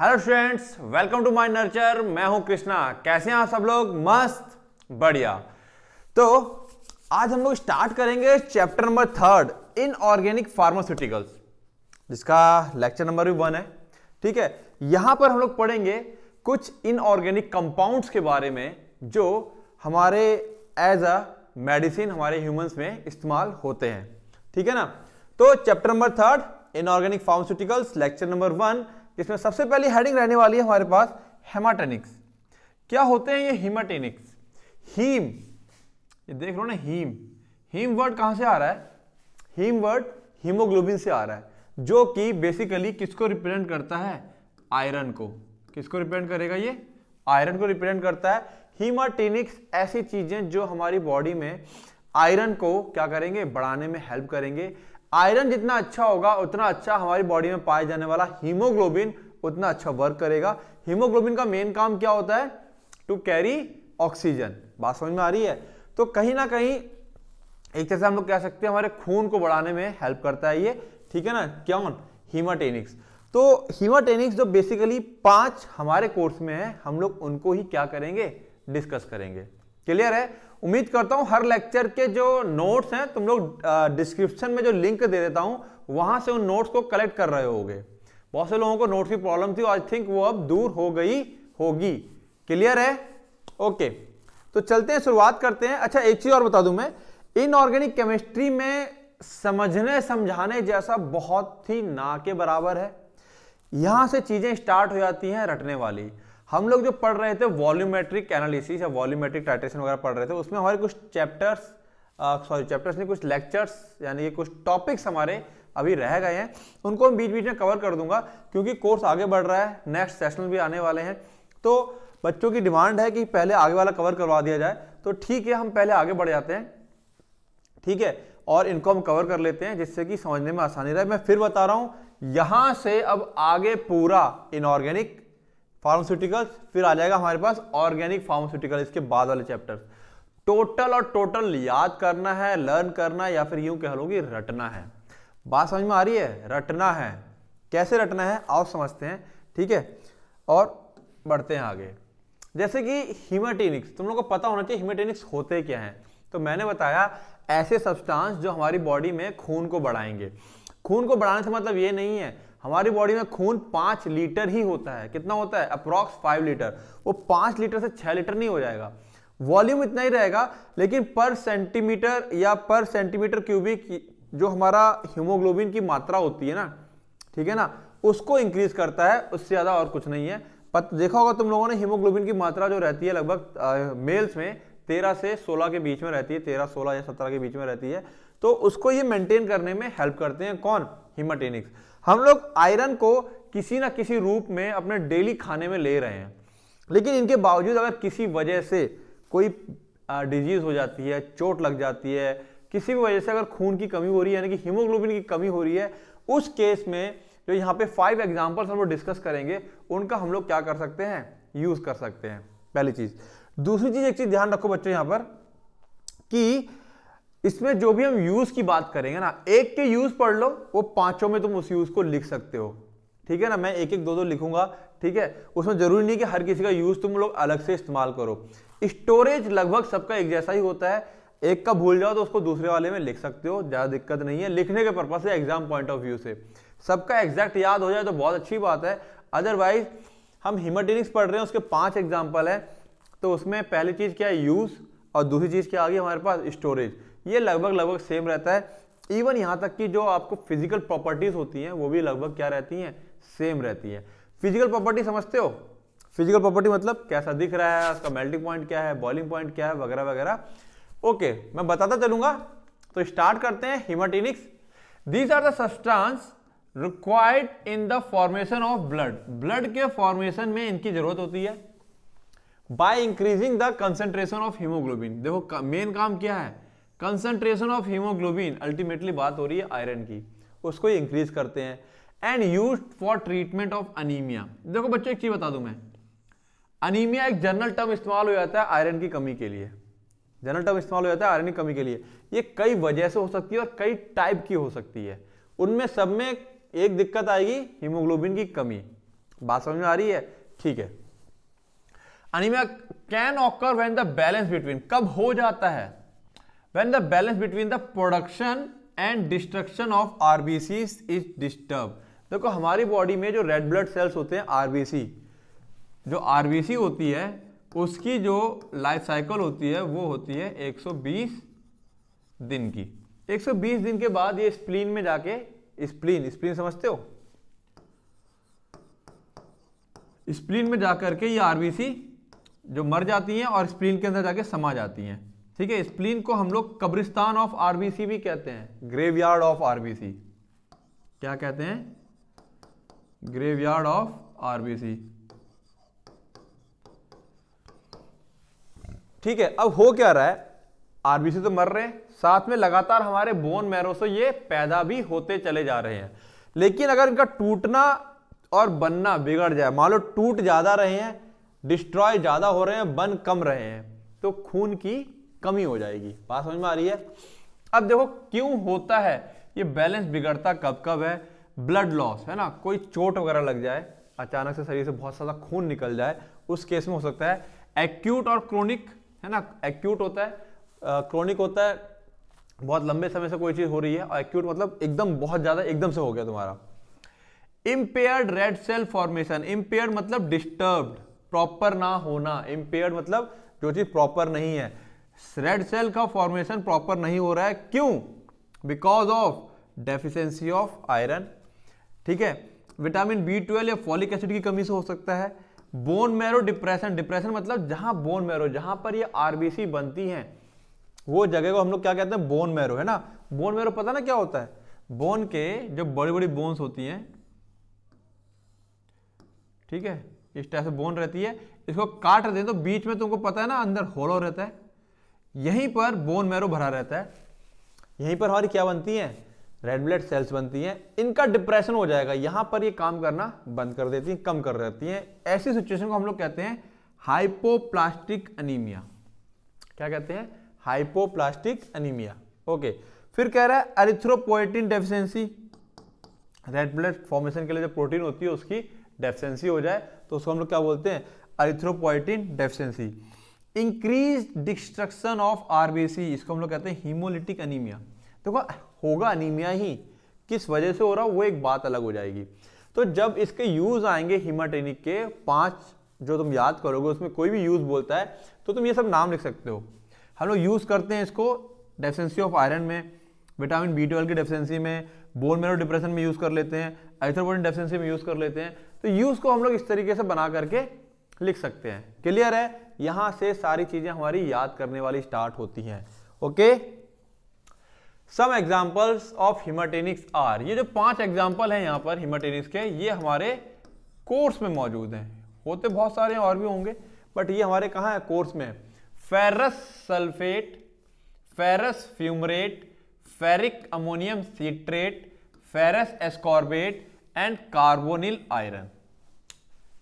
hello students welcome to my nurture मैं हूं कृष्णा कैसे हैं आप सब लोग मस्त बढ़िया तो आज हम लोग स्टार्ट करेंगे chapter number third inorganic pharmaceuticals जिसका लेक्चर नंबर भी वन है ठीक है यहां पर हम लोग पढ़ेंगे कुछ इनऑर्गेनिक कंपाउंड्स के बारे में जो हमारे एज अ मेडिसिन हमारे ह्यूमंस में इस्तेमाल होते हैं ठीक है ना तो chapter number third inorganic pharmaceuticals lecture number one जिसमें सबसे पहली हेडिंग रहने वाली है हमारे पास हेमाटेनिक्स क्या होते हैं ये हिमाटेनिक्स हीम ये देख लो ना हीम हीम वर्ड कहां से आ रहा है हीम वर्ड हीमोग्लोबिन से आ रहा है जो कि बेसिकली किसको रिप्रेजेंट करता है आयरन को किसको रिप्रेजेंट करेगा ये आयरन को रिप्रेजेंट करता है हीमाटेनिक्स ऐसी चीज़ें जो हमारी बॉडी में आयरन को क्या करेंगे बढ़ाने में हेल्प करेंगे आयरन जितना अच्छा होगा उतना अच्छा हमारी बॉडी में पाया जाने वाला हीमोग्लोबिन उतना अच्छा वर्क करेगा हीमोग्लोबिन का मेन काम क्या होता है टू कैरी ऑक्सीजन बात समझ में आ रही है तो कहीं ना कहीं एक तरह से हम लोग कह सकते हैं हमारे खून को बढ़ाने में हेल्प करता है ये ठीक है ना क्या हीमाटेनिक्स तो हीमाटेनिक्स जो बेसिकली पांच हमारे कोर्स में है हम लोग उनको ही क्या करेंगे डिस्कस करेंगे क्लियर है उम्मीद करता हूं हर लेक्चर के जो नोट्स हैं तुम लोग डिस्क्रिप्शन में जो लिंक दे देता हूं वहां से उन नोट्स को कलेक्ट कर रहे होगे बहुत से लोगों को नोट्स की प्रॉब्लम थी आई थिंक वो अब दूर हो गई होगी क्लियर है ओके तो चलते हैं शुरुआत करते हैं अच्छा एक चीज़ और बता दू मैं इनऑर्गेनिक केमिस्ट्री में समझने समझाने जैसा बहुत ही ना के बराबर है यहां से चीज़ें स्टार्ट हो जाती हैं रटने वाली हम लोग जो पढ़ रहे थे वॉल्यूमेट्रिक एनालिसिस या वॉल्यूमेट्रिक टाइट्रेशन वगैरह पढ़ रहे थे उसमें हमारे कुछ चैप्टर्स सॉरी चैप्टर्स नहीं कुछ लेक्चर्स यानी कि कुछ टॉपिक्स हमारे अभी रह गए हैं उनको हम बीच बीच में कवर कर दूंगा क्योंकि कोर्स आगे बढ़ रहा है नेक्स्ट सेशन भी आने वाले हैं तो बच्चों की डिमांड है कि पहले आगे वाला कवर करवा दिया जाए तो ठीक है हम पहले आगे बढ़ जाते हैं ठीक है और इनको हम कवर कर लेते हैं जिससे कि समझने में आसानी रहे मैं फिर बता रहा हूं यहां से अब आगे पूरा इनऑर्गेनिक फार्मास्यूटिकल्स फिर आ जाएगा हमारे पास ऑर्गेनिक फार्मास्यूटिकल इसके बाद वाले चैप्टर टोटल और टोटल याद करना है लर्न करना है या फिर यूं कह लो रटना है बात समझ में आ रही है रटना है कैसे रटना है आओ समझते हैं ठीक है और बढ़ते हैं आगे जैसे कि हिमाटेनिक्स तुम लोग को पता होना चाहिए हिमाटेनिक्स होते क्या हैं तो मैंने बताया ऐसे सब्सटेंस जो हमारी बॉडी में खून को बढ़ाएंगे खून को बढ़ाने से मतलब ये नहीं है हमारी बॉडी में खून पांच लीटर ही होता है कितना होता है अप्रॉक्स फाइव लीटर वो पांच लीटर से छह लीटर नहीं हो जाएगा वॉल्यूम इतना ही रहेगा लेकिन पर सेंटीमीटर या पर सेंटीमीटर क्यूबिक जो हमारा हीमोग्लोबिन की मात्रा होती है ना ठीक है ना उसको इंक्रीज करता है उससे ज़्यादा और कुछ नहीं है पत देखा होगा तुम लोगों ने हीमोग्लोबिन की मात्रा जो रहती है लगभग मेल्स में तेरह से सोलह के बीच में रहती है तेरह सोलह या सत्रह के बीच में रहती है तो उसको ये मेंटेन करने में हेल्प करते हैं कौन हिमाटेनिक्स हम लोग आयरन को किसी ना किसी रूप में अपने डेली खाने में ले रहे हैं लेकिन इनके बावजूद अगर किसी वजह से कोई डिजीज हो जाती है चोट लग जाती है किसी भी वजह से अगर खून की कमी हो रही है यानी कि हीमोग्लोबिन की कमी हो रही है उस केस में जो यहाँ पे फाइव एग्जाम्पल्स हम लोग डिस्कस करेंगे उनका हम लोग क्या कर सकते हैं यूज कर सकते हैं पहली चीज दूसरी चीज एक चीज ध्यान रखो बच्चों यहाँ पर कि इसमें जो भी हम यूज की बात करेंगे ना एक के यूज पढ़ लो वो पांचों में तुम उस यूज को लिख सकते हो ठीक है ना मैं एक एक दो दो लिखूंगा ठीक है उसमें जरूरी नहीं कि हर किसी का यूज तुम लोग अलग से इस्तेमाल करो स्टोरेज लगभग सबका एक जैसा ही होता है एक का भूल जाओ तो उसको दूसरे वाले में लिख सकते हो ज़्यादा दिक्कत नहीं है लिखने के पर्पज से एग्जाम पॉइंट ऑफ व्यू से सबका एग्जैक्ट याद हो जाए तो बहुत अच्छी बात है अदरवाइज हम हिमाटेनिक्स पढ़ रहे हैं उसके पांच एग्जाम्पल हैं तो उसमें पहली चीज़ क्या है यूज़ और दूसरी चीज़ क्या आ गई हमारे पास स्टोरेज ये लगभग लगभग सेम रहता है इवन यहाँ तक कि जो आपको फिजिकल प्रॉपर्टीज होती हैं वो भी लगभग क्या रहती हैं सेम रहती हैं फिजिकल प्रॉपर्टी समझते हो फिजिकल प्रॉपर्टी मतलब कैसा दिख रहा है उसका मेल्टिंग पॉइंट क्या है बॉइलिंग पॉइंट क्या है वगैरह वगैरह ओके मैं बताता चलूंगा तो स्टार्ट करते हैं haematinics these are the substance required in the formation of blood blood के फॉर्मेशन में इनकी जरूरत होती है by increasing the concentration of haemoglobin देखो मेन काम क्या है कंसनट्रेशन ऑफ हीमोग्लोबिन अल्टीमेटली बात हो रही है आयरन की उसको इंक्रीज करते हैं and use for treatment of anaemia देखो बच्चों एक चीज बता दू मैं अनिमिया एक जनरल टर्म इस्तेमाल हो जाता है आयरन की कमी के लिए जनरल टर्म इस्तेमाल हो जाता है आयरन की कमी के लिए ये कई वजह से हो सकती है और कई टाइप की हो सकती है उनमें सब में एक दिक्कत आएगी हीमोग्लोबिन की कमी बात समझ में आ रही है ठीक है anaemia can occur when the balance between कब हो जाता है when the balance between the production and destruction of C is disturb देखो हमारी बॉडी में जो रेड ब्लड सेल्स होते हैं आरबीसी जो आरबीसी होती है उसकी जो लाइफ साइकिल होती है वो होती है 120 दिन की 120 दिन के बाद ये स्प्लीन में जाके स्प्लीन स्प्लीन समझते हो स्प्लीन में जाकर के ये आरबीसी जो मर जाती हैं और स्प्लीन के अंदर जाके समा जाती हैं ठीक है स्प्लीन को हम लोग कब्रिस्तान ऑफ आरबीसी भी कहते हैं ग्रेवयार्ड ऑफ आरबीसी क्या कहते हैं ग्रेवयार्ड ऑफ आरबीसी ठीक है अब हो क्या रहा है आरबीसी तो मर रहे हैं साथ में लगातार हमारे बोन मैरो से ये पैदा भी होते चले जा रहे हैं लेकिन अगर इनका टूटना और बनना बिगड़ जाए मान लो टूट ज्यादा रहे हैं डिस्ट्रॉय ज्यादा हो रहे हैं बन कम रहे हैं तो खून की कमी हो जाएगी बात समझ में आ रही है अब देखो क्यों होता है ये बैलेंस बिगड़ता कब कब है ब्लड लॉस है ना कोई चोट वगैरह लग जाए अचानक से शरीर से बहुत सारा खून निकल जाए उस केस में हो सकता है एक्यूट और क्रोनिक है ना एक्यूट होता है क्रोनिक होता है बहुत लंबे समय से कोई चीज़ हो रही है और एक्यूट मतलब एकदम बहुत ज़्यादा एकदम से हो गया तुम्हारा impaired red cell formation impaired मतलब डिस्टर्ब प्रॉपर ना होना इम्पेयर्ड मतलब जो चीज़ प्रॉपर नहीं है रेड सेल का फॉर्मेशन प्रॉपर नहीं हो रहा है क्यों because of deficiency of iron ठीक है विटामिन बी ट्वेल्व या फॉलिक एसिड की कमी से हो सकता है बोन मैरो डिप्रेशन डिप्रेशन मतलब जहां बोन मैरो जहां पर ये आरबीसी बनती हैं वो जगह को हम लोग क्या कहते हैं बोन मैरो है ना बोन मैरो पता ना क्या होता है बोन के जो बड़ी बड़ी बोन्स होती हैं ठीक है इस टाइप से बोन रहती है इसको काट दें तो बीच में तुमको पता है ना अंदर होलो रहता है यहीं पर बोन मैरो भरा रहता है यहीं पर हमारी क्या बनती है रेड ब्लड सेल्स बनती हैं इनका डिप्रेशन हो जाएगा यहां पर ये काम करना बंद कर देती हैं कम कर रहती हैं ऐसी सिचुएशन को हम लोग कहते हैं हाइपोप्लास्टिक अनीमिया क्या कहते हैं हाइपोप्लास्टिक अनीमिया ओके फिर कह रहा है erythropoietin deficiency red blood formation के लिए जो प्रोटीन होती है उसकी डेफिशिएंसी हो जाए तो उसको हम लोग क्या बोलते हैं erythropoietin deficiency increase destruction of RBC इसको हम लोग कहते हैं हीमोलिटिक अनिमिया देखो होगा अनिमिया ही किस वजह से हो रहा वो एक बात अलग हो जाएगी तो जब इसके यूज आएंगे हिमाटेनिक के पांच जो तुम याद करोगे उसमें कोई भी यूज बोलता है तो तुम ये सब नाम लिख सकते हो हम लोग यूज करते हैं इसको डेफिशेंसी ऑफ आयरन में विटामिन बी ट्वेल्व की डेफिशेंसी में बोन मेरो डिप्रेशन में यूज कर लेते हैं आइथ्रोपोटिन डेफिशेंसी में यूज कर लेते हैं तो यूज को हम लोग इस तरीके से बना करके लिख सकते हैं क्लियर है यहां से सारी चीजें हमारी याद करने वाली स्टार्ट होती हैं okay some examples of haematinics are ये जो पांच एग्जाम्पल हैं यहां पर हिमाटेनिक्स के ये हमारे कोर्स में मौजूद हैं होते बहुत सारे और भी होंगे बट ये हमारे कहाँ है कोर्स में ferrous sulphate ferrous fumarate ferric ammonium citrate ferrous ascorbate and carbonyl iron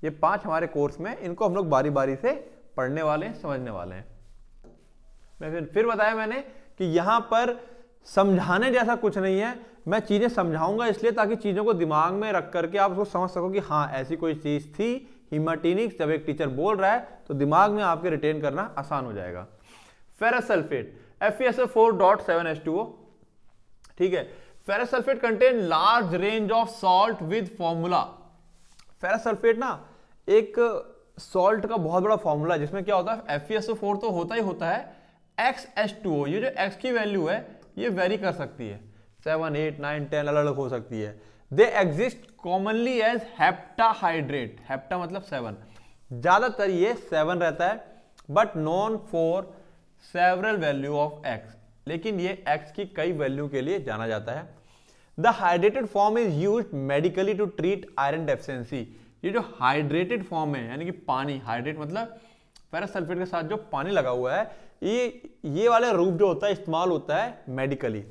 ये पांच हमारे कोर्स में इनको हम लोग बारी बारी से पढ़ने वाले हैं समझने वाले हैं मैं फिर फिर बताया मैंने कि यहां पर समझाने जैसा कुछ नहीं है मैं चीज़ें समझाऊंगा इसलिए ताकि चीज़ों को दिमाग में रख करके आप उसको समझ सको कि हाँ ऐसी कोई चीज़ थी हिमाटीनिक्स जब एक टीचर बोल रहा है तो दिमाग में आपके रिटेन करना आसान हो जाएगा ferrous sulphate sulphate F S four dot seven S two ठीक है ferrous sulphate contain large range of salt with formula ferrous sulphate ना एक सॉल्ट का बहुत बड़ा फॉर्मूला जिसमें क्या होता है एफ e तो होता ही होता है एक्स एस टू ये जो एक्स की वैल्यू है ये वेरी कर सकती है सेवन एट नाइन टेन अलग अलग हो सकती है they exist commonly as heptahydrate hepta मतलब सेवन ज़्यादातर ये सेवन रहता है but known for several value of x लेकिन ये एक्स की कई वैल्यू के लिए जाना जाता है the hydrated form is use medically to treat iron deficiency ये जो हाइड्रेटेड फॉर्म है यानी कि पानी हाइड्रेट मतलब पैरासल्फेट के साथ जो पानी लगा हुआ है ये ये वाला रूप जो होता है इस्तेमाल होता है medically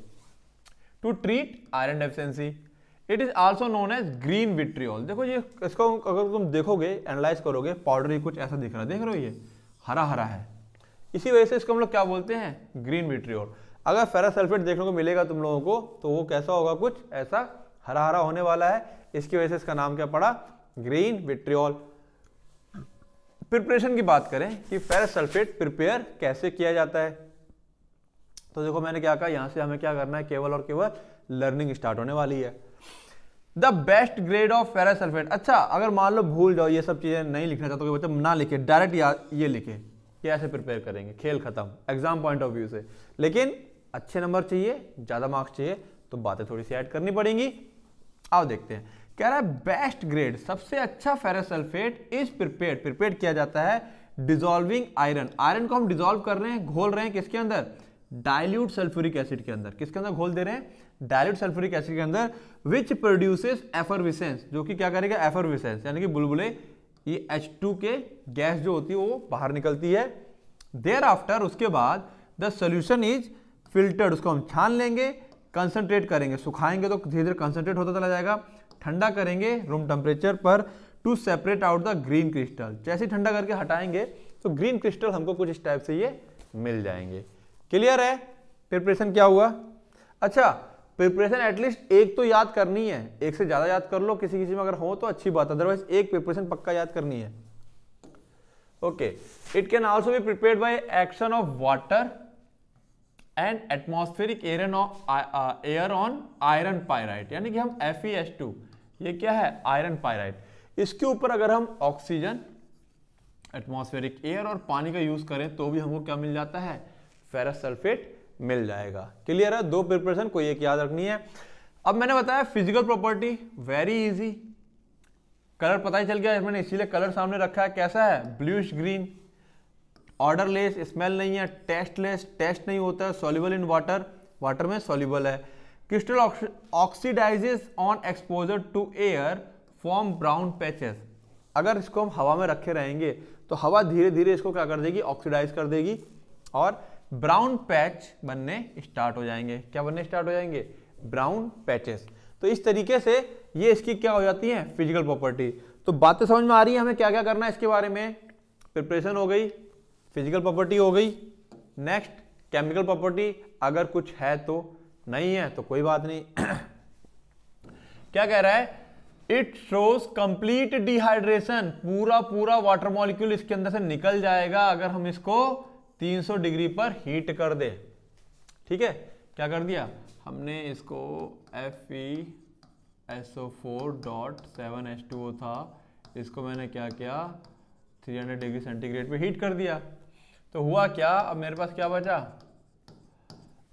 to treat iron deficiency it is also known as green vitriol देखो ये इसको अगर तुम देखोगे एनालाइज करोगे पाउडर ही कुछ ऐसा दिख रहा है देख रहे हो ये हरा हरा है इसी वजह से इसको हम लोग क्या बोलते हैं ग्रीन विट्रियोल अगर फेरासल्फेट देखने को मिलेगा तुम लोगों को तो वो कैसा होगा कुछ ऐसा हरा हरा होने वाला है इसकी वजह से इसका नाम क्या पड़ा ग्रीन विट्रियोल प्रिपरेशन की बात करें कि फेरस सल्फेट प्रिपेयर कैसे किया जाता है तो देखो मैंने क्या कहा यहां से हमें क्या करना है केवल और केवल लर्निंग स्टार्ट होने वाली है the best grade of ferrous sulphate अच्छा अगर मान लो भूल जाओ ये सब चीजें नहीं लिखना चाहते तो बच्चे मतलब ना लिखे डायरेक्ट ये लिखे कि ऐसे प्रिपेयर करेंगे खेल खत्म एग्जाम पॉइंट ऑफ व्यू से लेकिन अच्छे नंबर चाहिए ज्यादा मार्क्स चाहिए तो बातें थोड़ी सी ऐड करनी पड़ेंगी आओ देखते हैं कह रहा है बेस्ट ग्रेड सबसे अच्छा फेरोसल्फेट इज प्रिपेड प्रिपेयर किया जाता है डिजोल्विंग आयरन आयरन को हम डिजोल्व कर रहे हैं घोल रहे हैं किसके अंदर डायल्यूट सल्फ्यूरिक एसिड के अंदर किसके अंदर घोल दे रहे हैं डायल्यूट सल्फ्यूरिक एसिड के अंदर विच प्रोड्यूसेस एफरविसेंस जो कि क्या करेगा एफरविसेंस यानी कि बुलबुले ये एच टू के गैस जो होती है वो बाहर निकलती है देर आफ्टर उसके बाद द सोल्यूशन इज फिल्टर्ड उसको हम छान लेंगे कंसनट्रेट करेंगे सुखाएंगे तो धीरे धीरे कंसनट्रेट होता चला जाएगा ठंडा करेंगे रूम टेम्परेचर पर to separate out the green crystal जैसे ठंडा करके हटाएंगे तो ग्रीन क्रिस्टल हमको कुछ इस टाइप से ये मिल जाएंगे क्लियर है प्रिपरेशन क्या हुआ अच्छा प्रिपरेशन एटलीस्ट एक तो याद करनी है एक से ज़्यादा याद कर लो किसी किसी में अगर हो तो अच्छी बात है अदरवाइज एक प्रिपरेशन पक्का याद करनी है okay it can also be prepare by action of water and atmospheric air air on iron pyrite यानी कि हम एफ ई एस टू ये क्या है आयरन पायराइट इसके ऊपर अगर हम ऑक्सीजन एटमोस्फेरिक एयर और पानी का यूज करें तो भी हमको क्या मिल जाता है फेरस सल्फेट मिल जाएगा क्लियर है दो प्रिपरेशन को एक याद रखनी है अब मैंने बताया physical property very easy colour पता ही चल गया मैंने इसीलिए कलर सामने रखा है कैसा है ब्लूश ग्रीन ऑर्डरलेस स्मेल नहीं है टेस्टलेस टेस्ट नहीं होता है सोल्यूबल इन वाटर वाटर में सोल्यूबल है crystal oxidises on exposure to air form brown patches अगर इसको हम हवा में रखे रहेंगे तो हवा धीरे धीरे इसको क्या कर देगी ऑक्सीडाइज कर देगी और ब्राउन पैच बनने स्टार्ट हो जाएंगे क्या बनने स्टार्ट हो जाएंगे ब्राउन पैचेस तो इस तरीके से ये इसकी क्या हो जाती है फिजिकल प्रॉपर्टी तो बातें समझ में आ रही है हमें क्या क्या करना है इसके बारे में प्रिपरेशन हो गई फिजिकल प्रॉपर्टी हो गई नेक्स्ट केमिकल प्रॉपर्टी अगर कुछ है तो नहीं है तो कोई बात नहीं क्या कह रहा है इट शोज कंप्लीट डिहाइड्रेशन पूरा पूरा वाटर मॉलिक्यूल इसके अंदर से निकल जाएगा अगर हम इसको 300 डिग्री पर हीट कर दे ठीक है क्या कर दिया हमने इसको F E S O four dot seven S two O था इसको मैंने क्या किया 300 डिग्री सेंटीग्रेड पे हीट कर दिया तो हुआ क्या अब मेरे पास क्या बचा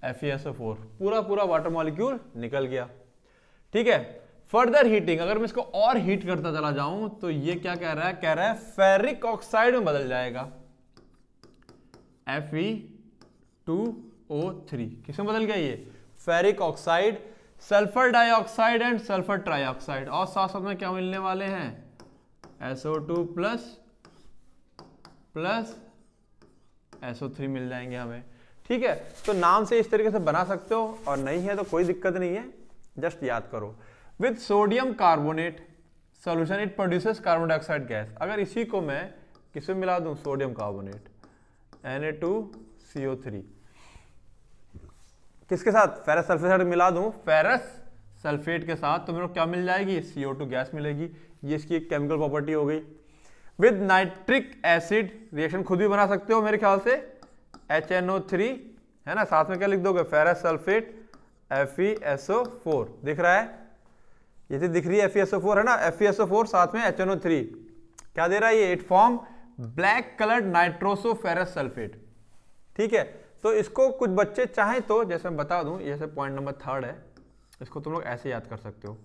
FeSO4 पूरा पूरा वाटर मॉलिक्यूल निकल गया ठीक है फर्दर हीटिंग अगर मैं इसको और हीट करता चला जाऊं तो ये क्या कह रहा है कह रहा है फेरिक ऑक्साइड में बदल जाएगा एफ टू ओ किस किसमें बदल गया ये ferric oxide sulphur dioxide and sulphur trioxide और साथ साथ में क्या मिलने वाले हैं S O two plus plus S O three मिल जाएंगे हमें ठीक है तो नाम से इस तरीके से बना सकते हो और नहीं है तो कोई दिक्कत नहीं है जस्ट याद करो with sodium carbonate solution it produces carbon dioxide gas अगर इसी को मैं किसमें मिला दूं sodium carbonate N A two C O three किसके साथ फेरस सल्फेट मिला दूं फेरस सल्फेट के साथ तो मेरे को क्या मिल जाएगी सी ओ टू गैस मिलेगी ये इसकी केमिकल प्रॉपर्टी हो गई विद नाइट्रिक एसिड रिएक्शन खुद भी बना सकते हो मेरे ख्याल से एच एन ओ थ्री है ना साथ में क्या लिख दोगे ferrous sulphate F E S O four दिख रहा है ये तो दिख रही है F E S O four है ना F E S O four साथ में एच एन ओ थ्री क्या दे रहा है ये it form black coloured nitroso ferrous sulphate ठीक है तो इसको कुछ बच्चे चाहें तो जैसे मैं बता दूं जैसे पॉइंट नंबर थर्ड है इसको तुम लोग ऐसे याद कर सकते हो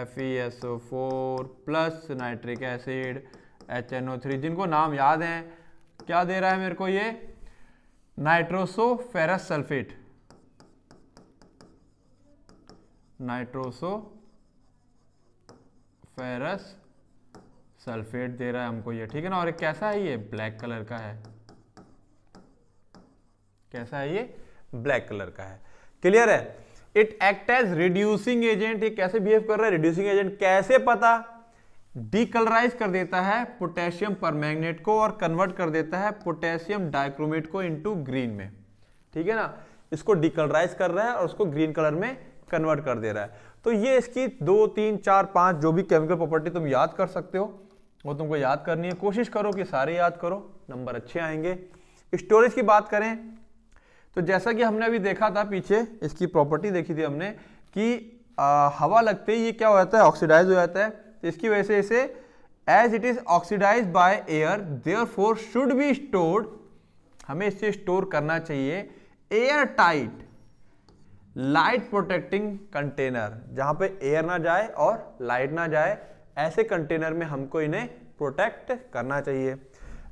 F E S O four plus nitric acid H N O three जिनको नाम याद हैं क्या दे रहा है मेरे को ये ferrous sulphate nitroso ferrous sulphate दे रहा है हमको ये ठीक है ना और कैसा है ये ब्लैक कलर का है कैसा है ये ब्लैक कलर का है क्लियर है it act as reducing agent ये कैसे बिहेव कर रहा है रिड्यूसिंग एजेंट कैसे पता डीकलराइज कर देता है पोटेशियम पर को और कन्वर्ट कर देता है पोटेशियम डाइक्रोमेट को इनटू ग्रीन में ठीक है ना इसको डीकलराइज कर रहा है और उसको ग्रीन कलर में कन्वर्ट कर दे रहा है तो ये इसकी दो तीन चार पांच जो भी केमिकल प्रॉपर्टी तुम याद कर सकते हो वो तुमको याद करनी है कोशिश करो कि सारे याद करो नंबर अच्छे आएंगे स्टोरेज की बात करें तो जैसा कि हमने अभी देखा था पीछे इसकी प्रॉपर्टी देखी थी हमने कि आ, हवा लगते ही ये क्या हो जाता है ऑक्सीडाइज हो जाता है तो इसकी वजह से इसे as it is oxidise by air therefore should be stored हमें इसे स्टोर करना चाहिए air tight light protecting container जहां पे एयर ना जाए और लाइट ना जाए ऐसे कंटेनर में हमको इन्हें प्रोटेक्ट करना चाहिए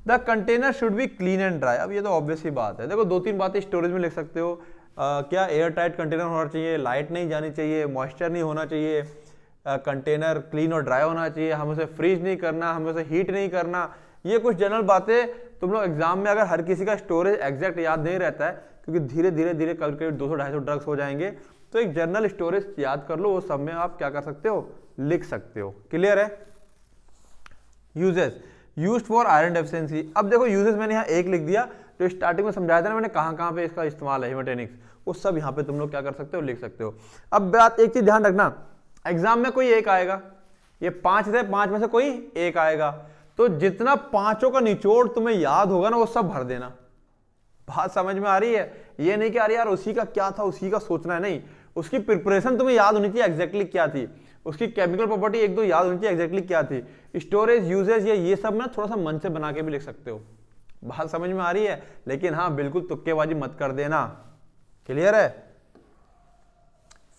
the container should be clean and dry अब ये तो ऑब्वियसली बात है देखो दो तीन बातें स्टोरेज में लिख सकते हो आ, क्या एयर टाइट कंटेनर होना चाहिए लाइट नहीं जानी चाहिए मॉइस्चर नहीं होना चाहिए कंटेनर क्लीन और ड्राई होना चाहिए हमें उसे फ्रीज नहीं करना हमें उसे हीट नहीं करना ये कुछ जनरल बातें तुम लोग एग्जाम में अगर हर किसी का स्टोरेज एग्जैक्ट याद नहीं रहता है क्योंकि धीरे धीरे धीरे कल कभी दो सौ ढाई सौ ड्रग्स हो जाएंगे तो एक जनरल स्टोरेज याद कर लो वो सब में आप क्या कर सकते हो लिख सकते हो क्लियर है uses use for iron deficiency अब देखो यूजेस मैंने यहाँ एक लिख दिया जो स्टार्टिंग में समझाया था ना मैंने कहाँ कहाँ पे इसका इस्तेमाल है हिमाटेनिक्स वो सब यहाँ पे तुम लोग क्या कर सकते हो लिख सकते हो अब बात एक चीज़ ध्यान रखना एग्जाम में कोई एक आएगा ये पांच थे पांच में से कोई एक आएगा तो जितना पांचों का निचोड़ तुम्हें याद होगा ना वो सब भर देना बात समझ में आ रही है ये नहीं कि अरे यार उसी का क्या था उसी का सोचना है नहीं उसकी प्रिपरेशन तुम्हें याद होनी चाहिए एग्जैक्टली क्या थी उसकी केमिकल प्रॉपर्टी एक दो याद होनी चाहिए एग्जैक्टली क्या थी स्टोरेज यूजेज या ये सब ना थोड़ा सा मन से बना के भी लिख सकते हो बात समझ में आ रही है लेकिन हाँ बिल्कुल तुक्केबाजी मत कर देना क्लियर है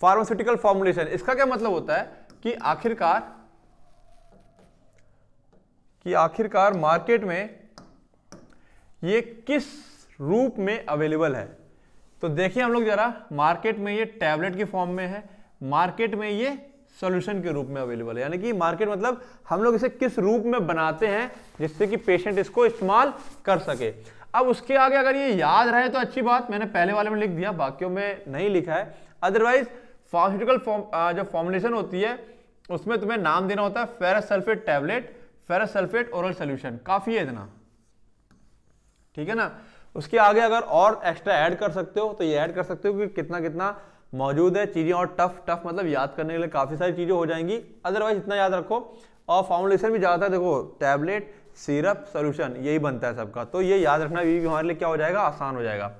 फार्मास्यूटिकल फॉर्मुलेशन इसका क्या मतलब होता है कि आखिरकार कि आखिरकार मार्केट में ये किस रूप में अवेलेबल है तो देखिए हम लोग जरा मार्केट में ये टैबलेट के फॉर्म में है मार्केट में ये सॉल्यूशन के रूप में अवेलेबल है यानी कि मार्केट मतलब हम लोग इसे किस रूप में बनाते हैं जिससे कि पेशेंट इसको इस्तेमाल कर सके अब उसके आगे अगर ये याद रहे तो अच्छी बात मैंने पहले वाले में लिख दिया बाकियों में नहीं लिखा है अदरवाइज फार्मास्यूटिकल फॉर्म uh, जो फॉर्मुलेशन होती है उसमें तुम्हें नाम देना होता है ferrous sulphate tablet ferrous sulphate oral solution काफ़ी है इतना ठीक है ना उसके आगे अगर और एक्स्ट्रा ऐड कर सकते हो तो ये ऐड कर सकते हो कि कितना कितना मौजूद है चीज़ें और टफ टफ मतलब याद करने के लिए काफ़ी सारी चीज़ें हो जाएंगी अदरवाइज इतना याद रखो और फाउंडेशन भी ज्यादा देखो टैबलेट सिरप सोल्यूशन यही बनता है सबका तो ये याद रखना भी हमारे लिए क्या हो जाएगा आसान हो जाएगा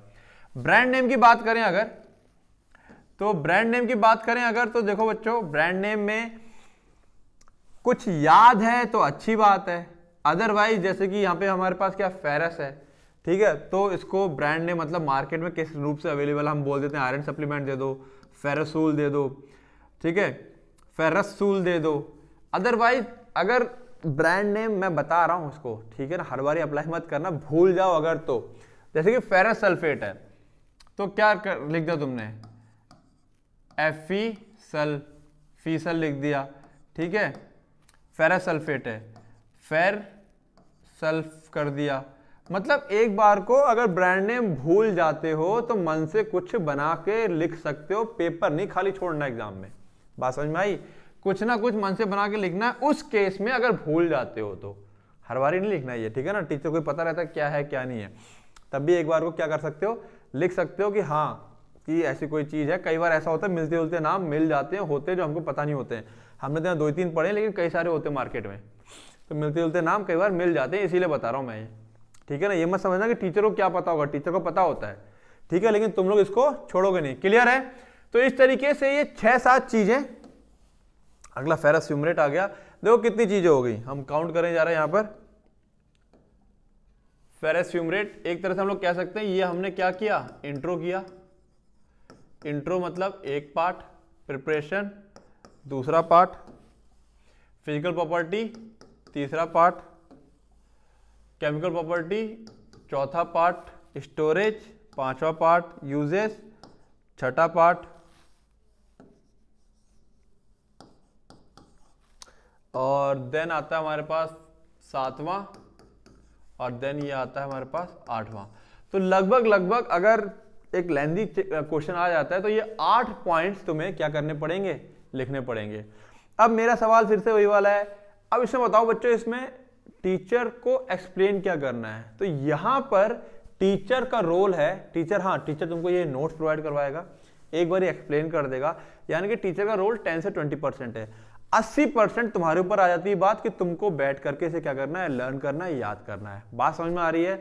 ब्रांड नेम की बात करें अगर तो ब्रांड नेम की बात करें अगर तो देखो बच्चों ब्रांड नेम में कुछ याद है तो अच्छी बात है अदरवाइज जैसे कि यहाँ पे हमारे पास क्या फेरस है ठीक है तो इसको ब्रांड नेम मतलब मार्केट में किस रूप से अवेलेबल हम बोल देते हैं आयरन सप्लीमेंट दे दो फेरसूल दे दो ठीक है फेरसूल दे दो अदरवाइज अगर ब्रांड नेम मैं बता रहा हूँ उसको ठीक है ना हर बार अप्लाई मत करना भूल जाओ अगर तो जैसे कि फेरस सल्फेट है तो क्या कर, लिख दिया तुमने एफी सल फीसल लिख दिया ठीक है फेरा सल्फेट है फेर सल्फ कर दिया मतलब एक बार को अगर ब्रांड नेम भूल जाते हो तो मन से कुछ बना के लिख सकते हो पेपर नहीं खाली छोड़ना एग्जाम में बात समझ में आई कुछ ना कुछ मन से बना के लिखना है उस केस में अगर भूल जाते हो तो हर बार ही नहीं लिखना ये ठीक है ना टीचर को पता रहता है क्या है क्या नहीं है तब भी एक बार को क्या कर सकते हो लिख सकते हो कि हाँ कि ऐसी कोई चीज़ है कई बार ऐसा होता है मिलते जुलते नाम मिल जाते हैं होते जो हमको पता नहीं होते हैं हमने तो यहाँ दो तीन पढ़े लेकिन कई सारे होते हैं मार्केट में तो मिलते जुलते नाम कई बार मिल जाते हैं इसीलिए बता रहा हूँ मैं ये ठीक है ना ये मत समझना कि टीचर को क्या पता होगा टीचर को पता होता है ठीक है लेकिन तुम लोग इसको छोड़ोगे नहीं क्लियर है तो इस तरीके से ये छः सात चीज़ें अगला फेरस ह्यूमरेट आ गया देखो कितनी चीज़ें हो गई हम काउंट करने जा रहे हैं यहाँ पर फेरस ह्यूमरेट एक तरह से हम लोग कह सकते हैं ये हमने क्या किया इंट्रो किया इंट्रो मतलब एक पार्ट प्रिपरेशन दूसरा पार्ट फिजिकल प्रॉपर्टी तीसरा पार्ट केमिकल प्रॉपर्टी चौथा पार्ट स्टोरेज पांचवा पार्ट यूजेस छठा पार्ट और देन आता है हमारे पास सातवां और देन ये आता है हमारे पास आठवां तो लगभग लगभग अगर एक लेंदी क्वेश्चन uh, आ जाता है तो ये आठ पॉइंट्स तुम्हें क्या करने पड़ेंगे लिखने पड़ेंगे अब मेरा सवाल फिर से वही वाला है अब इसमें बताओ बच्चों इसमें टीचर को एक्सप्लेन क्या करना है तो यहां पर टीचर का रोल है टीचर हाँ टीचर तुमको ये नोट्स प्रोवाइड करवाएगा एक बार एक्सप्लेन कर देगा यानी कि टीचर का रोल टेन से ट्वेंटी परसेंट है अस्सी परसेंट तुम्हारे ऊपर आ जाती है बात कि तुमको बैठ करके इसे क्या करना है लर्न करना है याद करना है बात समझ में आ रही है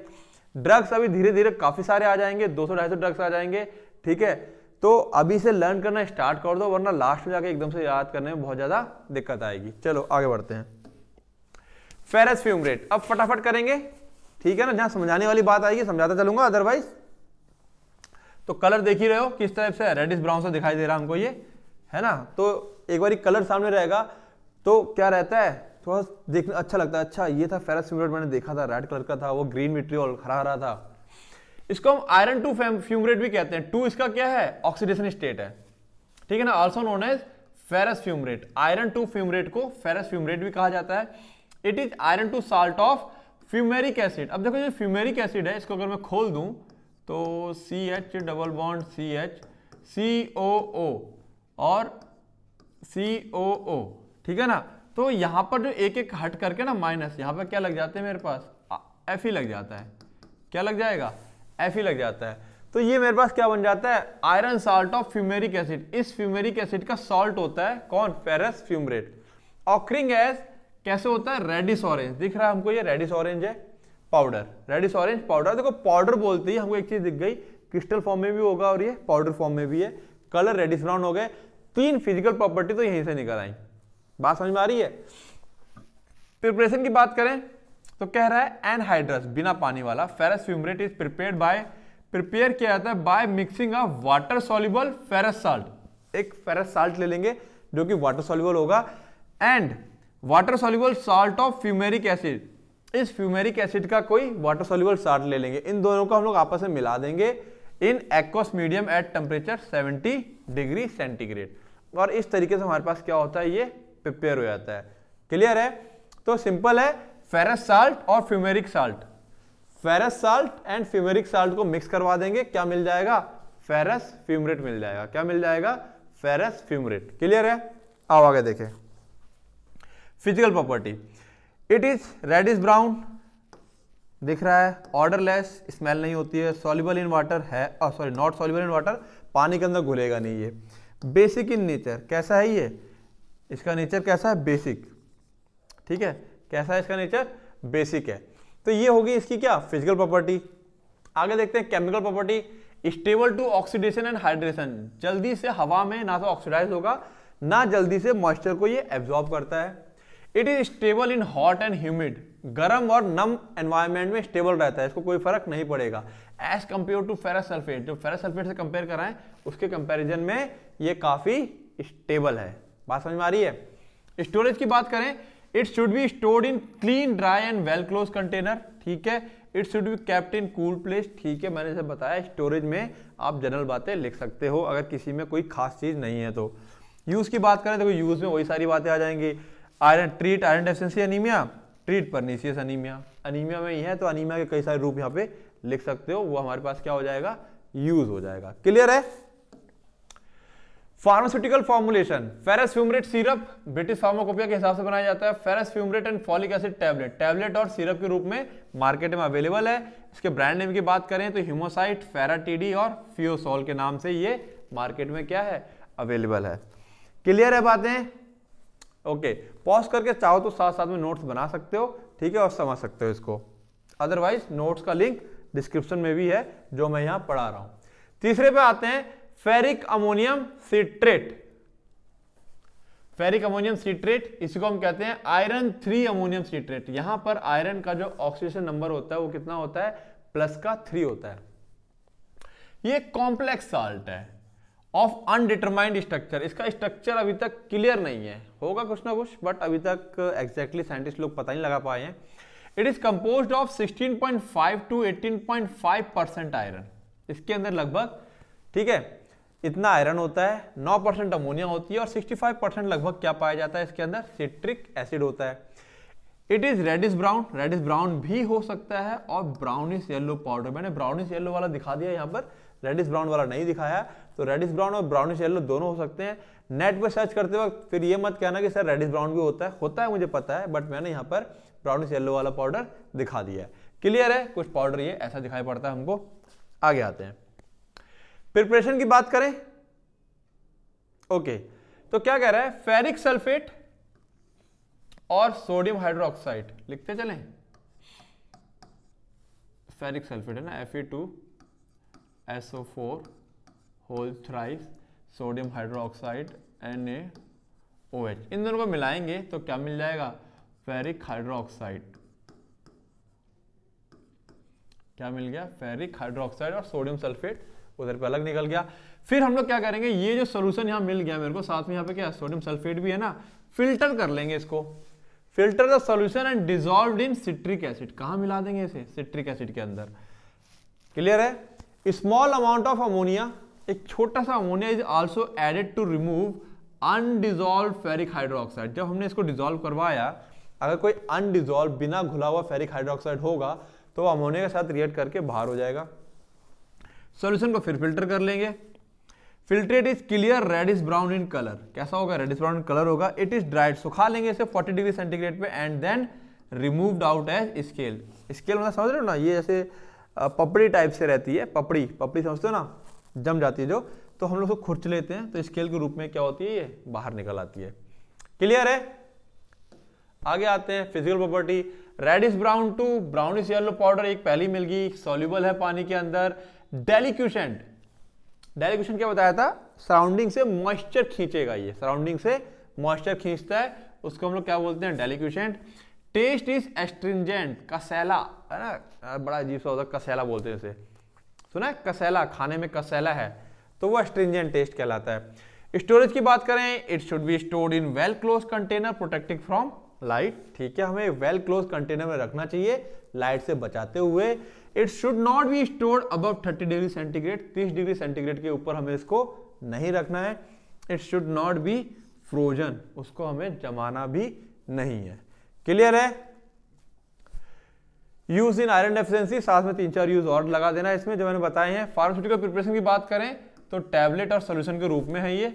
ड्रग्स अभी धीरे धीरे काफी सारे आ जाएंगे 200 ढाई ड्रग्स आ जाएंगे ठीक है तो अभी से लर्न करना स्टार्ट कर दो वरना लास्ट में जाके एकदम से याद करने में बहुत ज्यादा दिक्कत आएगी चलो आगे बढ़ते हैं फेरस फ्यूम रेट अब फटाफट करेंगे ठीक है ना जहां समझाने वाली बात आएगी समझाता चलूंगा अदरवाइज तो कलर देख ही रहे हो किस टाइप से रेडिस ब्राउन से दिखाई दे रहा है हमको ये है ना तो एक बार कलर सामने रहेगा तो क्या रहता है थोड़ा देखना अच्छा लगता है अच्छा ये था फेरस फ्यूमरेट मैंने देखा था रेड कलर का था वो ग्रीन मिट्रियल हरा हरा था इसको हम आयरन टू फ्यूमरेट भी कहते हैं टू इसका क्या है ऑक्सीडेशन स्टेट है ठीक है ना also known as ferrous fumarate iron two fumarate को फेरस फ्यूमरेट भी कहा जाता है it is iron two salt of fumaric acid अब देखो जो फ्यूमेरिक एसिड है इसको अगर मैं खोल दूं तो C H double bond C H C O O और सी ओ ओ ठीक है ना तो यहाँ पर जो एक एक हट करके ना माइनस यहाँ पर क्या लग जाते हैं मेरे पास एफ ही लग जाता है क्या लग जाएगा एफ ही लग जाता है तो ये मेरे पास क्या बन जाता है iron salt of fumaric acid इस फ्यूमेरिक एसिड का सॉल्ट होता है कौन फेरस फ्यूमरेट ऑक्रिंग एस कैसे होता है रेडिस ऑरेंज दिख रहा है हमको ये रेडिस ऑरेंज है पाउडर रेडिस ऑरेंज पाउडर देखो पाउडर बोलते ही हमको एक चीज दिख गई क्रिस्टल फॉर्म में भी होगा और ये पाउडर फॉर्म में भी है कलर रेडिस ब्राउन हो गए तीन फिजिकल प्रॉपर्टी तो यहीं से निकल आई बात समझ में आ रही है प्रिपरेशन की बात करें तो कह रहा है एनहाइड्रस बिना पानी वाला ferrous fumarate is prepare by prepare किया जाता है by mixing of water soluble ferrous salt एक फेरस साल्ट ले लेंगे जो कि वाटर सॉल्युबल होगा and water soluble salt of fumaric acid इस फ्यूमेरिक एसिड का कोई वाटर सॉल्युबल साल्ट ले लेंगे इन दोनों को हम लोग आपस में मिला देंगे in aqueous medium at temperature 70 degree centigrade और इस तरीके से हमारे पास क्या होता है ये प्रिपेयर हो जाता है क्लियर है तो सिंपल है फेरस साल्ट और fumaric salt ferrous salt and fumaric salt को मिक्स करवा देंगे क्या मिल जाएगा फेरस फ्यूमरेट मिल जाएगा क्या मिल जाएगा फेरस फ्यूमरेट क्लियर है आओ आगे देखें physical property it is red is brown दिख रहा है ऑर्डरलेस स्मेल नहीं होती है सॉलिबल इन वाटर है sorry not soluble in water पानी के अंदर घुलेगा नहीं ये बेसिक इन नेचर कैसा है ये इसका नेचर कैसा है बेसिक ठीक है कैसा है इसका नेचर बेसिक है तो ये होगी इसकी क्या फिजिकल प्रॉपर्टी आगे देखते हैं chemical property stable to oxidation and hydration जल्दी से हवा में ना तो ऑक्सीडाइज होगा ना जल्दी से मॉइस्चर को ये एब्जॉर्ब करता है it is stable in hot and humid गर्म और नम एनवायरमेंट में स्टेबल रहता है इसको कोई फर्क नहीं पड़ेगा as compare to ferrous sulphate जो फेरस सल्फेट से कंपेयर कराएं उसके कंपेरिजन में ये काफ़ी स्टेबल है बात समझ में आ रही है स्टोरेज की बात करें it should be stored in clean dry and well close container ठीक है it should be kept in cool place ठीक है मैंने इसे बताया स्टोरेज में आप जनरल बातें लिख सकते हो अगर किसी में कोई खास चीज़ नहीं है तो यूज़ की बात करें देखो तो यूज़ में वही सारी बातें आ जाएंगी iron treat iron deficiency anaemia treat pernicious anaemia anaemia में ही है तो अनीमिया के कई सारे रूप यहाँ पे लिख सकते हो वो हमारे पास क्या हो जाएगा यूज़ हो जाएगा क्लियर है pharmaceutical formulation ferrous fumarate syrup British pharmacopoeia के हिसाब से बनाया जाता है ferrous fumarate and folic acid tablet tablet और सिरप के रूप में मार्केट में अवेलेबल है इसके ब्रांड नेम की बात करें तो ह्यूमोसाइट फेराटीडी और फ्योसोल के नाम से ये मार्केट में क्या है अवेलेबल है क्लियर है बातें ओके पॉज करके चाहो तो साथ साथ में नोट्स बना सकते हो ठीक है और समझ सकते हो इसको अदरवाइज नोट्स का लिंक डिस्क्रिप्शन में भी है जो मैं यहाँ पढ़ा रहा हूँ तीसरे पे आते हैं ferric ammonium citrate ferric ammonium citrate इसी को हम कहते हैं आयरन थ्री अमोनियम सिट्रेट यहां पर आयरन का जो ऑक्सीजन नंबर होता है वो कितना होता है प्लस का थ्री होता है ये कॉम्प्लेक्स साल्ट है ऑफ अनडिटरमाइंड स्ट्रक्चर इसका स्ट्रक्चर अभी तक क्लियर नहीं है होगा कुछ ना कुछ बट अभी तक एग्जैक्टली साइंटिस्ट लोग पता नहीं लगा पाए हैं it is compose of 16.5 to 18.5 percent iron इसके अंदर लगभग ठीक है इतना आयरन होता है 9 परसेंट अमोनिया होती है और 65 परसेंट लगभग क्या पाया जाता है इसके अंदर सिट्रिक एसिड होता है it is reddish brown reddish brown भी हो सकता है और ब्राउनिस येलो पाउडर मैंने ब्राउनिश येलो वाला दिखा दिया यहाँ पर रेडिस ब्राउन वाला नहीं दिखाया तो रेडिस ब्राउन और ब्राउनिश येलो दोनों हो सकते हैं नेट पर सर्च करते वक्त फिर ये मत कहना कि सर रेडिस ब्राउन भी होता है होता है मुझे पता है बट मैंने यहाँ पर ब्राउनिस येलो वाला पाउडर दिखा दिया है क्लियर है कुछ पाउडर ये ऐसा दिखाई पड़ता है हमको आगे आते हैं प्रिपरेशन की बात करें ओके तो क्या कह रहा है फेरिक सल्फेट और सोडियम हाइड्रोक्साइड लिखते चलें फेरिक सल्फेट है ना F two S O four whole thrice sodium hydroxide N A O H इन दोनों को मिलाएंगे तो क्या मिल जाएगा फेरिक हाइड्रोक्साइड क्या मिल गया फेरिक हाइड्रोक्साइड और सोडियम सल्फेट उधर पे अलग निकल गया फिर हम लोग क्या करेंगे ये जो सोल्यूशन यहाँ मिल गया मेरे को साथ में यहाँ पे क्या सोडियम सल्फेट भी है ना फिल्टर कर लेंगे इसको filter the solution and dissolve in citric acid कहाँ मिला देंगे इसे सिट्रिक एसिड के अंदर क्लियर है स्मॉल अमाउंट ऑफ अमोनिया एक छोटा सा ammonia is also added to remove undissolved ferric hydroxide जब हमने इसको डिजोल्व करवाया अगर कोई अनडिजोल्व बिना घुला हुआ फेरिक हाइड्रोक्साइड होगा तो अमोनिया के साथ रिएक्ट करके बाहर हो जाएगा सोल्यूशन को फिर फिल्टर कर लेंगे filtrate is clear reddish brown in colour कैसा होगा रेडिस ब्राउन कलर होगा इट इज ड्राइड सुखा लेंगे इसे 40 डिग्री सेंटीग्रेड पे and then removed out as scale scale मतलब समझ रहे हो ना ये जैसे पपड़ी टाइप से रहती है पपड़ी पपड़ी समझते हो ना जम जाती है जो तो हम लोग उसको खुर्च लेते हैं तो स्केल के रूप में क्या होती है ये बाहर निकल आती है क्लियर है आगे आते हैं physical property reddish brown to is yellow powder एक पहली मिल गई सोल्यूबल है पानी के अंदर डेलिक्यूशेंट डेलिक्यूशन क्या बताया था सराउंडिंग से मॉइस्चर खींचेगा ये सराउंडिंग से मॉइस्चर खींचता है उसको हम लोग क्या बोलते हैं डेलिक्यूशेंट टेस्ट इज एस्ट्रिंजेंट कसैला है ना बड़ा अजीब सा होता है कसैला बोलते हैं इसे सुना है कसैला खाने में कसैला है तो वो एस्ट्रिंजेंट टेस्ट कहलाता है स्टोरेज की बात करें it should be stored in well close container protecting from light ठीक है हमें वेल क्लोज कंटेनर में रखना चाहिए लाइट से बचाते हुए it should not be stored above 30 degree centigrade 30 degree centigrade के ऊपर हमें इसको नहीं रखना है it should not be frozen उसको हमें जमाना भी नहीं है क्लियर है यूज इन आयरन डेफिशिएंसी साथ में तीन चार यूज और लगा देना इसमें जो मैंने बताए हैं फार्मास्यूटिकल प्रिपरेशन की बात करें तो टैबलेट और सोल्यूशन के रूप में है ये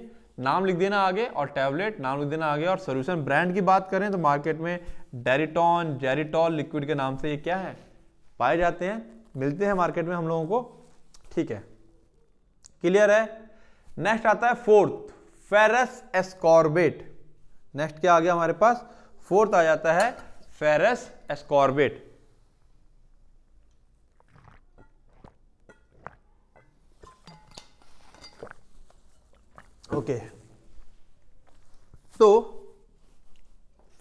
नाम लिख देना आगे और टैबलेट नाम लिख देना आगे और सोल्यूशन ब्रांड की बात करें तो मार्केट में डेरिटॉन जेरिटॉल लिक्विड के नाम से ये क्या है पाए जाते हैं मिलते हैं मार्केट में हम लोगों को ठीक है क्लियर है नेक्स्ट आता है फोर्थ फेरस एस्कॉर्बेट नेक्स्ट क्या आ गया हमारे पास फोर्थ आ जाता है फेरस एस्कॉर्बेट ओके तो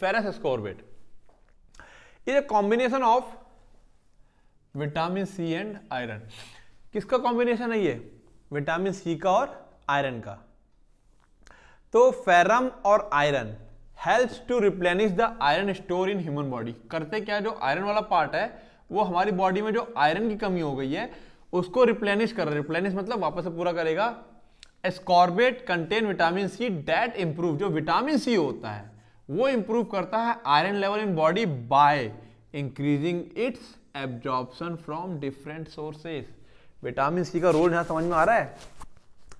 ferrous ascorbate is a combination of vitamin C and iron किसका कॉम्बिनेशन है ये विटामिन सी का और आयरन का तो फेरम और iron helps to replenish the iron store in human body करते क्या जो आयरन वाला पार्ट है वो हमारी बॉडी में जो आयरन की कमी हो गई है उसको रिप्लेनिश कर रहा है रिप्लेनिश मतलब वापस से पूरा करेगा ascorbate contain vitamin C that improve जो विटामिन सी होता है वो इम्प्रूव करता है iron level in body by increasing its absorption from different sources vitamin C का रोल यहाँ समझ में आ रहा है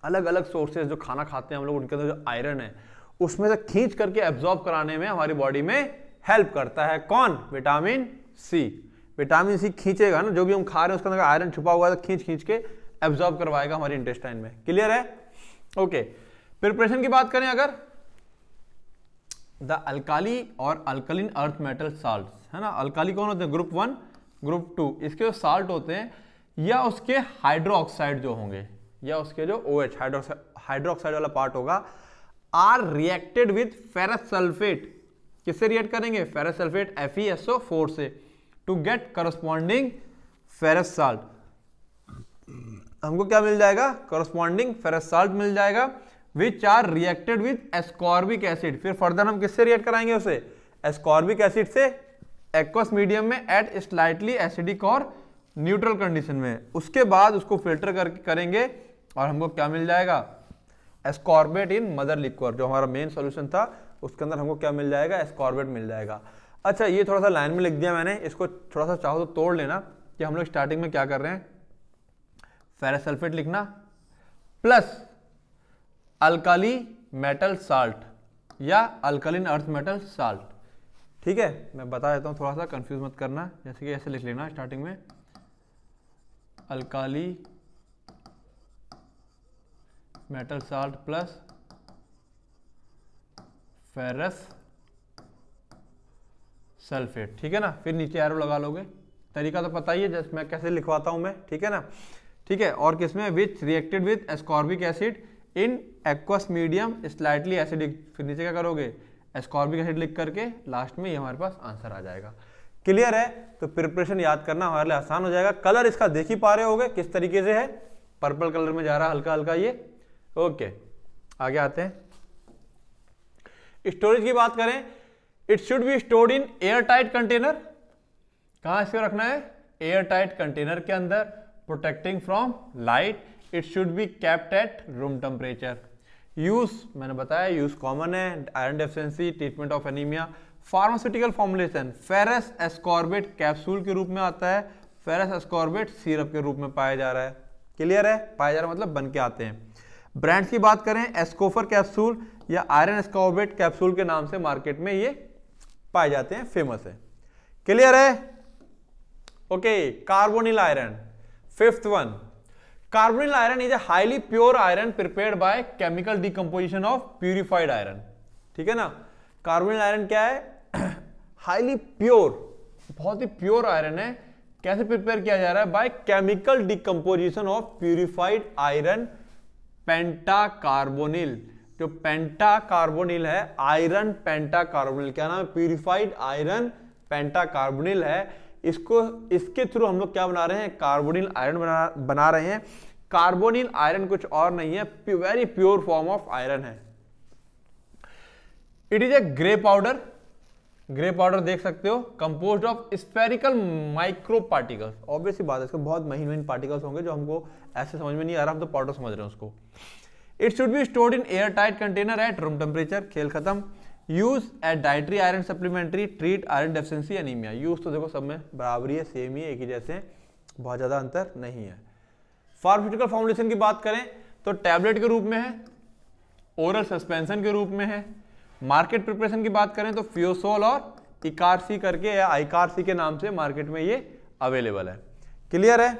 अलग अलग सोर्सेज जो खाना खाते हैं हम लोग उनके अंदर जो आयरन है उसमें से खींच करके एब्जॉर्ब कराने में हमारी बॉडी में हेल्प करता है कौन विटामिन सी विटामिन सी खींचेगा ना जो भी हम खा रहे हैं उसके अंदर आयरन छुपा हुआ है तो खींच खींच के एब्जॉर्ब करवाएगा हमारे इंटेस्टाइन में क्लियर है ओके प्रिपरेशन की बात करें अगर द अल्काली और अल्कलिन अर्थ मेटल साल्ट है ना अल्काली कौन होते हैं ग्रुप वन ग्रुप टू इसके जो साल्ट होते हैं या उसके हाइड्रोक्साइड जो होंगे या उसके जो ओ एच हाइड्रोक्साइड वाला पार्ट होगा are reacted with ferrous sulphate किससे रिएक्ट करेंगे ferrous sulphate F E S O four से to get corresponding ferrous salt हमको क्या मिल जाएगा कॉरस्पॉन्डिंग फेरस साल्ट मिल जाएगा which are reacted with ascorbic acid फिर फर्दर हम किससे रिएक्ट कराएंगे उसे एस्कॉर्बिक एसिड से एक्वस मीडियम में एट स्लाइटली एसिडिक और न्यूट्रल कंडीशन में उसके बाद उसको फिल्टर करके करेंगे और हमको क्या मिल जाएगा एस्कॉर्बेट इन मदर लिक्वर जो हमारा मेन सोल्यूशन था उसके अंदर हमको क्या मिल जाएगा एस्कॉर्बेट मिल जाएगा अच्छा ये थोड़ा सा लाइन में लिख दिया मैंने इसको थोड़ा सा चाहो तो तोड़ लेना कि हम लोग स्टार्टिंग में क्या कर रहे हैं फेरस सल्फेट लिखना प्लस अल्काली मेटल साल्ट या अल्कालीन अर्थ मेटल साल्ट ठीक है मैं बता देता हूँ थोड़ा सा कंफ्यूज मत करना जैसे कि ऐसे लिख लेना स्टार्टिंग में alkali metal salt plus ferrous sulphate ठीक है ना फिर नीचे एरो लगा लोगे तरीका तो पता ही है जैसे मैं कैसे लिखवाता हूँ मैं ठीक है ना ठीक है और किसमें which reacted with ascorbic acid in aqueous medium slightly acidic फिर नीचे क्या करोगे एस्कॉर्बिक एसिड लिख करके लास्ट में ये हमारे पास आंसर आ जाएगा क्लियर है तो प्रिपरेशन याद करना हमारे लिए आसान हो जाएगा कलर इसका देख ही पा रहे होगे किस तरीके से है पर्पल कलर में जा रहा हल्का हल्का ये ओके आगे आते हैं स्टोरेज की बात करें it should be stored in air tight container कहां इसको रखना है एयर टाइट कंटेनर के अंदर protecting from light it should be kept at room temperature use मैंने बताया यूज़ कॉमन है iron deficiency treatment of anaemia pharmaceutical formulation ferrous ascorbate capsule के रूप में आता है फेरस एस्कॉर्बेट सीरप के रूप में पाया जा रहा है क्लियर है पाया जा रहा है मतलब बन के आते हैं ब्रांड्स की बात करें एस्कोफर कैप्सूल या आयरन एस्कॉर्बेट कैप्सूल के नाम से मार्केट में ये पाए जाते हैं फेमस है क्लियर है okay carbonyl iron fifth one carbonyl iron is a highly pure iron prepare by chemical decomposition of purified iron ठीक है ना कार्बोनिल आयरन क्या है हाईली प्योर बहुत ही प्योर आयरन है कैसे प्रिपेयर किया जा रहा है by chemical decomposition of purified iron penta carbonyl जो पेंटा कार्बोनिल है आयरन पेंटा कार्बोनिल क्या नाम है प्यूरिफाइड आयरन पेंटा कार्बोनिल है इसको इसके थ्रू हम लोग क्या बना रहे हैं कार्बोनिल आयरन बना बना रहे हैं कार्बोनिल आयरन कुछ और नहीं है very pure form of iron है it is a grey powder grey powder देख सकते हो compose of spherical micro particles obviously बात है इसके बहुत महीन महीन पार्टिकल्स होंगे जो हमको ऐसे समझ में नहीं आ रहा हम तो पाउडर समझ रहे हैं उसको it should be stored in air tight container at room temperature खेल खत्म use at dietary iron supplementary treat iron deficiency anaemia use तो देखो सब में बराबरी है सेम ही एक ही जैसे बहुत ज़्यादा अंतर नहीं है फार्मास्यूटिकल फाउंडेशन की बात करें तो टैबलेट के रूप में है ओरल सस्पेंशन के रूप में है मार्केट प्रिपरेशन की बात करें तो फ्योसोल और इकारसी करके या आईकारसी के नाम से मार्केट में ये अवेलेबल है क्लियर है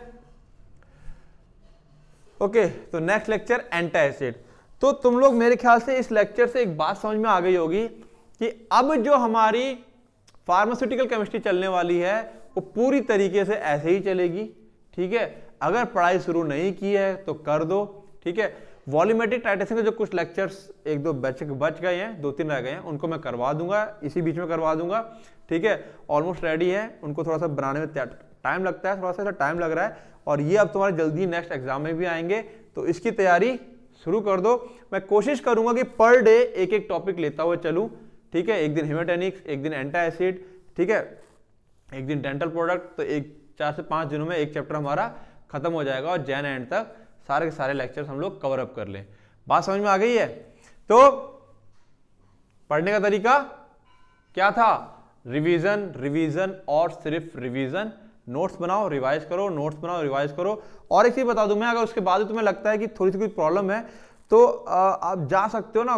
ओके तो नेक्स्ट लेक्चर एंटासिड तो तुम लोग मेरे ख्याल से इस लेक्चर से एक बात समझ में आ गई होगी कि अब जो हमारी फार्मास्यूटिकल केमिस्ट्री चलने वाली है वो पूरी तरीके से ऐसे ही चलेगी ठीक है अगर पढ़ाई शुरू नहीं की है तो कर दो ठीक है वॉल्यूमेट्रिक टाइटेशन के जो कुछ लेक्चर्स एक दो बच बच गए हैं दो तीन रह गए हैं उनको मैं करवा दूंगा इसी बीच में करवा दूंगा ठीक है ऑलमोस्ट रेडी है उनको थोड़ा सा बनाने में टाइम लगता है थोड़ा सा टाइम लग रहा है और ये अब तुम्हारे जल्दी नेक्स्ट एग्जाम में भी आएंगे तो इसकी तैयारी शुरू कर दो मैं कोशिश करूंगा कि पर डे एक एक टॉपिक लेता हुआ चलूं ठीक है एक दिन हेमाटेनिक्स एक दिन एंटा एसिड ठीक है एक दिन डेंटल प्रोडक्ट तो एक चार से पाँच दिनों में एक चैप्टर हमारा खत्म हो जाएगा और जैन एंड तक सारे के सारे लेक्चर्स हम लोग कवर अप कर लें बात समझ में आ गई है तो पढ़ने का तरीका क्या था रिवीजन रिवीजन और सिर्फ रिवीजन नोट्स बनाओ रिवाइज करो नोट्स बनाओ रिवाइज करो और एक चीज़ बता दूं मैं अगर उसके बाद तुम्हें लगता है कि थोड़ी सी कोई प्रॉब्लम है तो आप जा सकते हो ना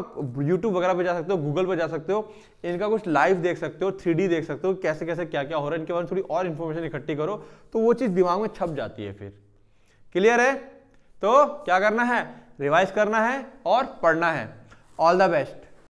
यूट्यूब वगैरह पे जा सकते हो गूगल पे जा सकते हो इनका कुछ लाइव देख सकते हो थ्री देख सकते हो कैसे कैसे क्या क्या हो रहा है इनके बारे में थोड़ी और इन्फॉर्मेशन इकट्ठी करो तो वो चीज़ दिमाग में छप जाती है फिर क्लियर है तो क्या करना है रिवाइज करना है और पढ़ना है ऑल द बेस्ट